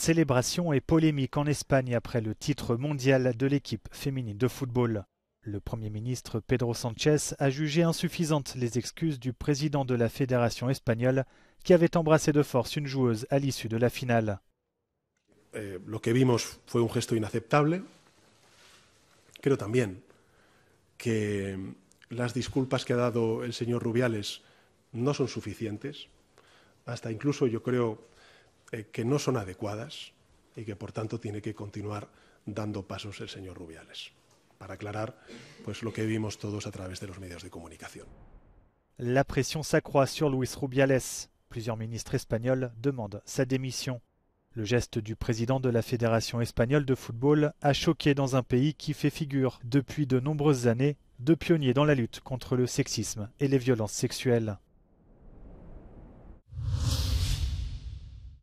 célébration et polémique en Espagne après le titre mondial de l'équipe féminine de football. Le Premier ministre Pedro Sanchez a jugé insuffisantes les excuses du président de la Fédération espagnole qui avait embrassé de force une joueuse à l'issue de la finale. Eh, lo que vimos fue un gesto inaceptable. Creo también que las disculpas que ha dado el señor Rubiales no son suficientes. Hasta incluso yo creo eh, que no son adecuadas y que por tanto tiene que continuar dando pasos el señor Rubiales para aclarar pues lo que vimos todos a través de los de comunicación. La pression s'accroît sur Luis Rubiales. Plusieurs ministres espagnols demandent sa démission. Le geste du président de la Fédération espagnole de football a choqué dans un pays qui fait figure depuis de nombreuses années de pionnier dans la lutte contre le sexisme et les violences sexuelles.